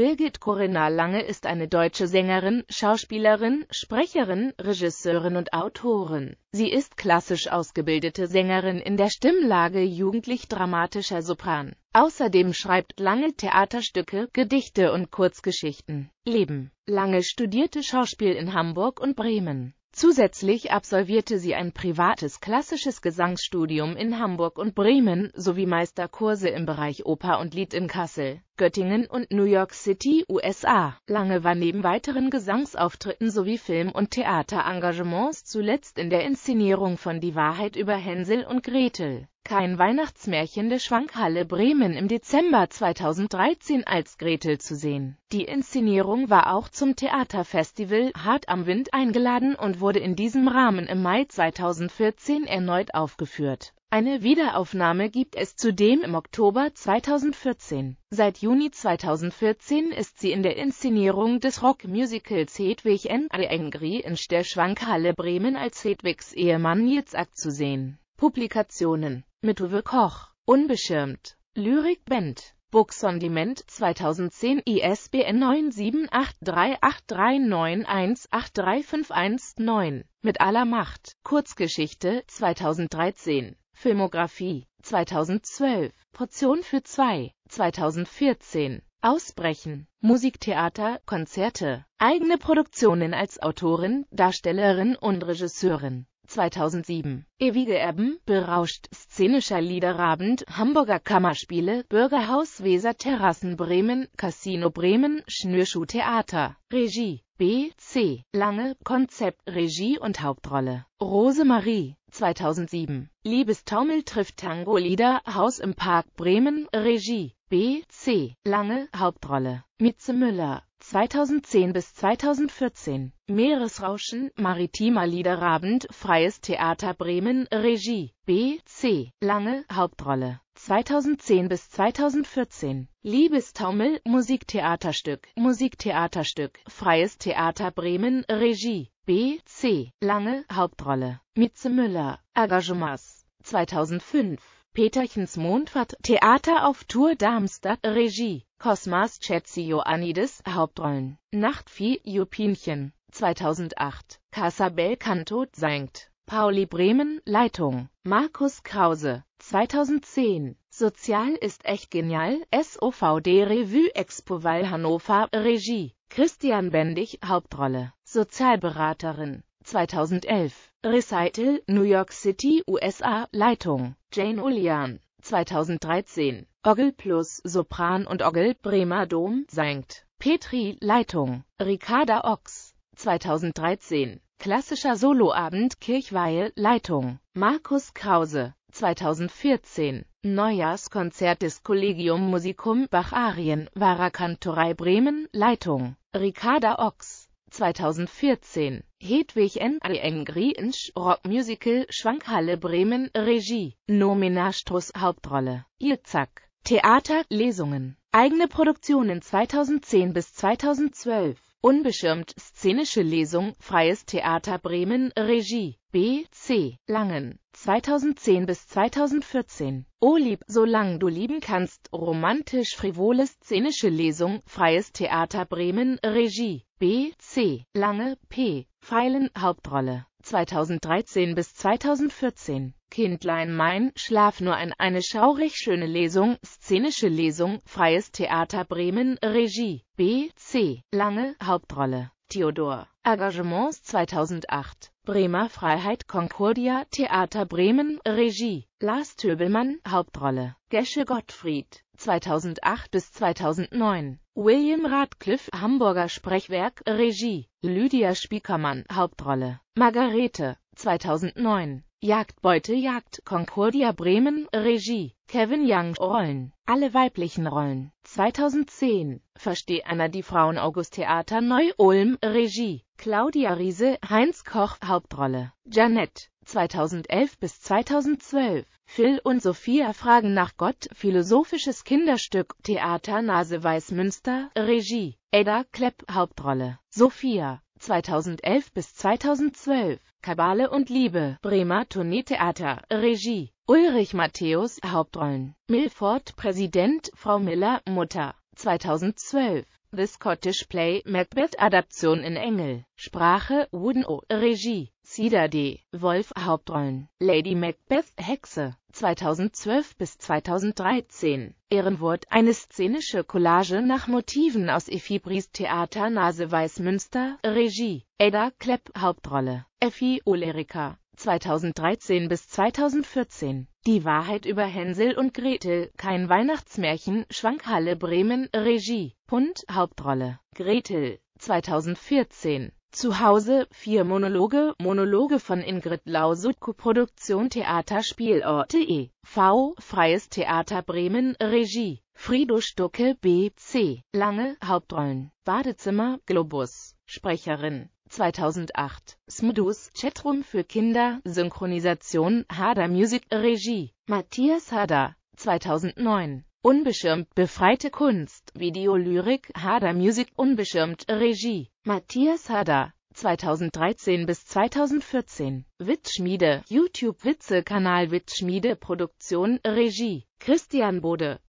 Birgit Corinna Lange ist eine deutsche Sängerin, Schauspielerin, Sprecherin, Regisseurin und Autorin. Sie ist klassisch ausgebildete Sängerin in der Stimmlage jugendlich-dramatischer Sopran. Außerdem schreibt Lange Theaterstücke, Gedichte und Kurzgeschichten. Leben. Lange studierte Schauspiel in Hamburg und Bremen. Zusätzlich absolvierte sie ein privates klassisches Gesangsstudium in Hamburg und Bremen sowie Meisterkurse im Bereich Oper und Lied in Kassel, Göttingen und New York City, USA. Lange war neben weiteren Gesangsauftritten sowie Film- und Theaterengagements zuletzt in der Inszenierung von Die Wahrheit über Hänsel und Gretel kein Weihnachtsmärchen der Schwankhalle Bremen im Dezember 2013 als Gretel zu sehen. Die Inszenierung war auch zum Theaterfestival Hart am Wind eingeladen und wurde in diesem Rahmen im Mai 2014 erneut aufgeführt. Eine Wiederaufnahme gibt es zudem im Oktober 2014. Seit Juni 2014 ist sie in der Inszenierung des Rockmusicals Hedwig N. Angry in der Schwankhalle Bremen als Hedwigs Ehemann Nils Ack zu sehen. Publikationen mit Uwe Koch, Unbeschirmt, Lyrik Band, Books 2010 ISBN 9783839183519 Mit aller Macht, Kurzgeschichte 2013, Filmografie 2012, Portion für zwei 2014 Ausbrechen, Musiktheater, Konzerte, eigene Produktionen als Autorin, Darstellerin und Regisseurin. 2007. Ewige Erben, berauscht, szenischer Liederabend, Hamburger Kammerspiele, Bürgerhaus Weser Terrassen Bremen, Casino Bremen, Schnürschuh Theater, Regie, B. C. Lange, Konzept, Regie und Hauptrolle, Rosemarie, 2007. Liebestaumel trifft Tango-Lieder, Haus im Park Bremen, Regie, B. C. Lange, Hauptrolle, Mitze Müller, 2010 bis 2014. Meeresrauschen, maritimer Liederabend, Freies Theater Bremen, Regie, B. C. Lange, Hauptrolle. 2010 bis 2014. Liebestaumel, Musiktheaterstück, Musiktheaterstück, Freies Theater Bremen, Regie, B. C. Lange, Hauptrolle. Mitze Müller, Engagements, 2005. Peterchens Mondfahrt, Theater auf Tour Darmstadt, Regie, Cosmas Chetzijoannidis, Hauptrollen. Nachtvieh, Jupinchen, 2008. Casabel Cantot Sankt, Pauli Bremen, Leitung. Markus Krause, 2010. Sozial ist echt genial, SOVD Revue Expo Val Hannover, Regie. Christian Bendig, Hauptrolle. Sozialberaterin, 2011. Recital, New York City, USA, Leitung. Jane Ulian, 2013. Orgel plus Sopran und Orgel Bremer Dom Sankt Petri Leitung Ricarda Ochs 2013 Klassischer Soloabend Kirchweih Leitung Markus Krause 2014 Neujahrskonzert des Collegium Musicum Bacharien, Varakantorei Bremen Leitung Ricarda Ochs 2014 Hedwig N. A. N. Griensch, Rockmusical Schwankhalle Bremen Regie Nomina Struss Hauptrolle Ilzak Theater, Lesungen, eigene Produktionen 2010 bis 2012, unbeschirmt szenische Lesung, freies Theater Bremen, Regie, B. C. Langen, 2010 bis 2014, O lieb, solang du lieben kannst, romantisch-frivole szenische Lesung, freies Theater Bremen, Regie, B. C. Lange, P. Pfeilen, Hauptrolle 2013 bis 2014. Kindlein mein, Schlaf nur ein, eine schaurig schöne Lesung, szenische Lesung, Freies Theater Bremen, Regie, B. C. Lange, Hauptrolle, Theodor, Engagements 2008. Bremer Freiheit Concordia Theater Bremen, Regie, Lars Töbelmann, Hauptrolle, Gesche Gottfried, 2008 bis 2009, William Radcliffe, Hamburger Sprechwerk, Regie, Lydia Spiekermann, Hauptrolle, Margarete, 2009 Jagdbeute Jagd, Concordia Bremen, Regie, Kevin Young, Rollen, alle weiblichen Rollen, 2010, Versteh Anna die Frauen August Theater Neu-Ulm, Regie, Claudia Riese, Heinz Koch, Hauptrolle, Janet, 2011 bis 2012, Phil und Sophia fragen nach Gott, philosophisches Kinderstück, Theater Nase Weißmünster, Regie, Ada Klepp, Hauptrolle, Sophia, 2011 bis 2012, Kabale und Liebe, Bremer Tourneetheater, Regie, Ulrich Matthäus, Hauptrollen, Milford, Präsident, Frau Miller, Mutter, 2012, The Scottish Play Macbeth-Adaption in Engel, Sprache Wooden-O, Regie Cedar D. Wolf Hauptrollen Lady Macbeth Hexe 2012 bis 2013 Ehrenwort eine szenische Collage nach Motiven aus Effibris Theater Nase Weißmünster Regie Ada Klepp Hauptrolle Effie Olerika 2013 bis 2014 die Wahrheit über Hänsel und Gretel, kein Weihnachtsmärchen, Schwankhalle Bremen, Regie, Pund, Hauptrolle, Gretel, 2014, Zu Hause, vier Monologe, Monologe von Ingrid Lausut, Koproduktion Theaterspielorte e. V. Freies Theater Bremen, Regie, Frido Stucke, B. C. Lange, Hauptrollen, Badezimmer, Globus, Sprecherin, 2008, Smudus, Chatroom für Kinder, Synchronisation, Hader Music, Regie, Matthias Hader, 2009, Unbeschirmt, befreite Kunst, Videolyrik, Hader Music, Unbeschirmt, Regie, Matthias Hader, 2013 bis 2014, Witzschmiede, YouTube-Witze-Kanal Witzschmiede Produktion, Regie, Christian Bode,